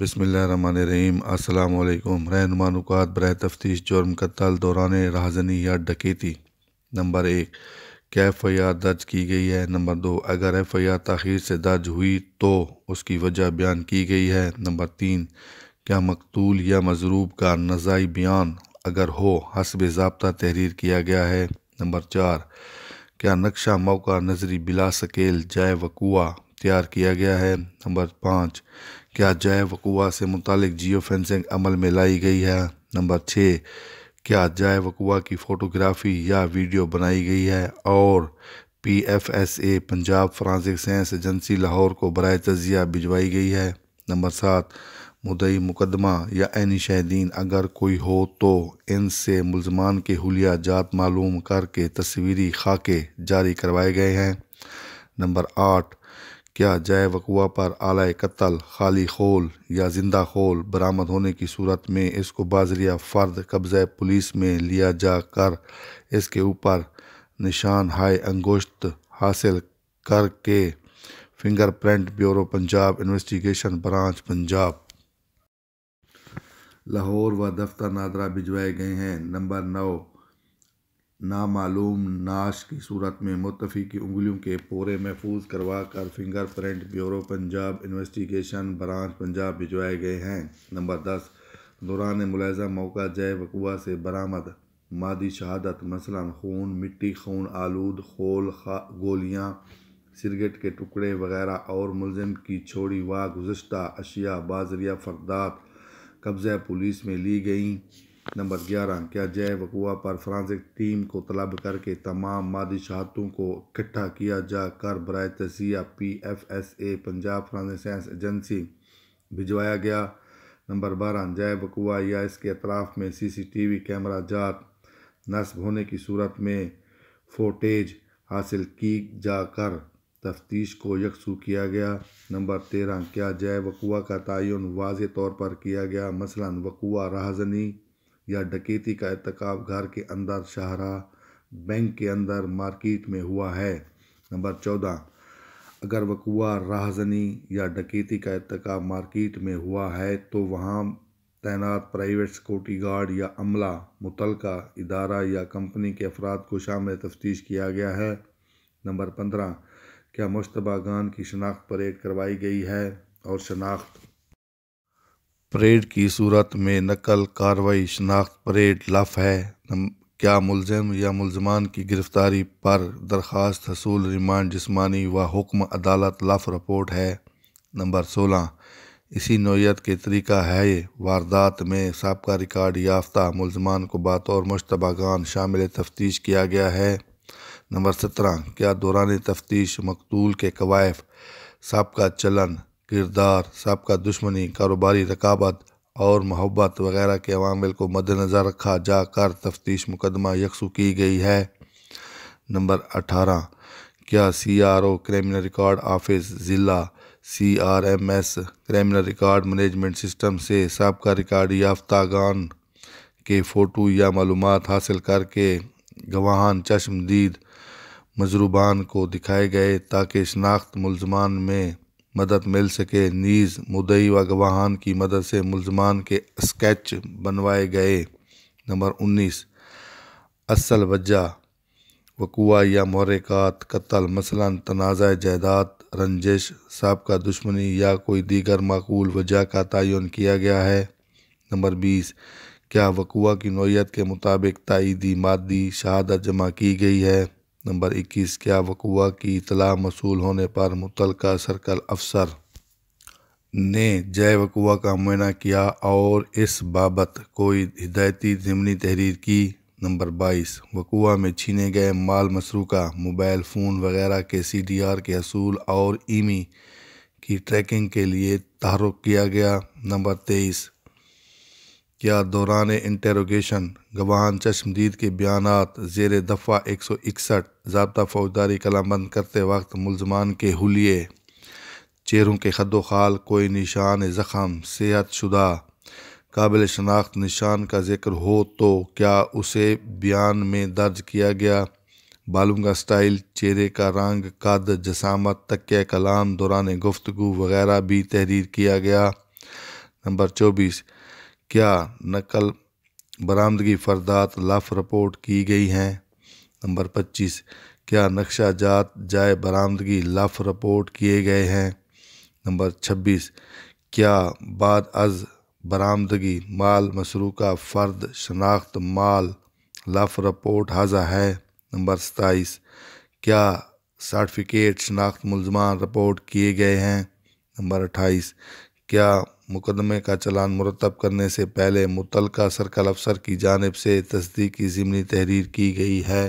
बसमीम अल्लाम रहनुमा नुकात बर तफ्तीश जुर्म कत्ल दौरान राहजनी या डकेती नंबर एक क्या एफ़ आई आर दर्ज की गई है नंबर दो अगर एफ़ आई आर तखीर से दर्ज हुई तो उसकी वजह बयान की गई है नंबर तीन क्या मकतूल या मजरूब का नज़ाई बयान अगर हो हसब जबता तहरीर किया गया है नंबर चार क्या नक्शा मौका नजरी बिला सकेल जाय वकुआ तैयार किया गया है नंबर पाँच क्या जैव कुआ से मुतालिक जियो फेंसिंग अमल में लाई गई है नंबर छः क्या जैव कुआ की फ़ोटोग्राफ़ी या वीडियो बनाई गई है और P F S A Punjab forensic science agency Lahore को बर तजिया भिजवाई गई है नंबर सात मुदई मुकदमा या ऐनी शहदीन अगर कोई हो तो इनसे मुलजमान के हलिया जात मालूम करके तस्वीरी खाके जारी करवाए गए हैं नंबर आठ क्या जय वकुआ पर आला कत्ल खाली खोल या जिंदा खोल बरामद होने की सूरत में इसको बाजरिया फ़र्द कब्ज़े पुलिस में लिया जा कर इसके ऊपर निशान हाय अंगोश्त हासिल करके fingerprint bureau Punjab investigation branch Punjab Lahore व दफ्तर नादरा भिजवाए गए हैं नंबर नौ नामालूम नाश की सूरत में मुतफ़ी की उंगलियों के पूरे महफूज करवा कर finger print bureau Punjab investigation branch Punjab भिजवाए गए हैं नंबर दस दौरान मुलाजा मौका जय वकुआ से बरामद मादी शहादत मसलन खून मिट्टी खून आलूद खोल खा गोलियाँ सिगरेट के टुकड़े वगैरह और मुलम की छोड़ी व गुज्त अशिया बाजरिया फरदात कब्ज़ पुलिस में ली गई नंबर ग्यारह क्या जय वकुआ पर फ्रांसिक टीम को तलब करके तमाम मादी शहातों को इकट्ठा किया जा कर बर तजिया P F S A Punjab forensic science agency भिजवाया गया नंबर बारह जय वकुआ या इसके अतराफ में C C T V camera जात नस्ब होने की सूरत में फोटेज हासिल की जाकर तफ्तीश को यकसू किया गया नंबर तेरह क्या जय वकुआ का तयन वाज तौर पर किया गया मसला वकुआ राहजनी या डकैती का इरतकब घर के अंदर शहरा बैंक के अंदर मार्केट में हुआ है नंबर चौदह अगर वकुआ राहजनी या डकैती का अरतक मार्केट में हुआ है तो वहाँ तैनात प्राइवेट सिक्योरिटी गार्ड या अमला मुतल इदारा या कंपनी के अफराद को शामिल तफ्तीश किया गया है नंबर पंद्रह क्या मुशतबा गान की शनाख्त परेड करवाई गई है और शनाख्त परेड की सूरत में नकल कार्रवाई शनाख्त परेड लफ है क्या मुलजम या मुलजमान की गिरफ़्तारी पर दरख्वास्त हसूल रिमांड जिसमानी व हुक्म अदालत लफ रिपोर्ट है नंबर सोलह इसी नोयत के तरीका है वारदात में सबका रिकॉर्ड याफ्ता मुलजमान को बतौर मुशतबागान शामिल तफ्तीश किया गया है नंबर सत्रह क्या दौरान तफ्तीश मकतूल के कवायफ सबका चलन किरदार सबका दुश्मनी कारोबारी रकाबत और मोहब्बत वगैरह के अवामिल को मद्दनज़र रखा जाकर तफ्तीश मुकदमा यकसू की गई है नंबर अठारह क्या C R O criminal record office ज़िला C R M S criminal record management system से सबका रिकॉर्ड याफ्तागान के फ़ोटो या मालूम हासिल करके गवाहान चश्मदीद मजरूबान को दिखाए गए ताकि शनाख्त मुलजमान में मदद मिल सके नीज मुदई व गवाहान की मदद से मुलजमान के स्केच बनवाए गए नंबर उन्नीस असल वजह वकुआ या महरक़ात कत्ल मसला तनाज़ जायदाद रंजिश सबका दुश्मनी या कोई दीगर माकूल वजह का तयन किया गया है नंबर बीस क्या वकुआ की नोयत के मुताबिक तईदी मादी शहादत जमा की गई है नंबर 21 क्या वकुआ की इतला मसूल होने पर मुतल सर्कल अफसर ने जय वकुआ का मुआयना किया और इस बाबत कोई हिदायती ज़मनी तहरीर की नंबर 22 वकुआ में छीने गए माल मसरूका मोबाइल फ़ोन वगैरह के सी डी आर के असूल और ईमी की ट्रैकिंग के लिए तहरुक किया गया नंबर तेईस क्या दौरान इंटेरोगेशन गवाहान चश्मदीद के बयान जेर दफ़ा एक सौ इकसठ जबता फौजदारी बंद करते वक्त मुलजमान के हुलिये चेहरों के खदो खाल कोई निशान ज़ख़म सेहत शुदा काबिल शनाख्त निशान का जिक्र हो तो क्या उसे बयान में दर्ज किया गया बालों का स्टाइल चेहरे का रंग कद जसामत तक कलाम दौरान गुफ्तु वगैरह भी तहरीर किया गया नंबर चौबीस क्या नकल बरामदगी फरदात लफ रिपोर्ट की गई हैं नंबर पच्चीस क्या नक्शा जात जाए बरामदगी लफ रिपोर्ट किए गए हैं नंबर छब्बीस क्या बाद अज बरामदगी माल मसरूका फ़र्द शनाख्त माल लफ रिपोर्ट हाजा है नंबर सताईस क्या सर्टिफिकेट शनाख्त मुलजमान रिपोर्ट किए गए हैं नंबर अट्ठाईस क्या मुकदमे का चलान मुरतब करने से पहले मुतलका सर्कल अफसर की जानब से तस्दीकी ज़िमनी तहरीर की गई है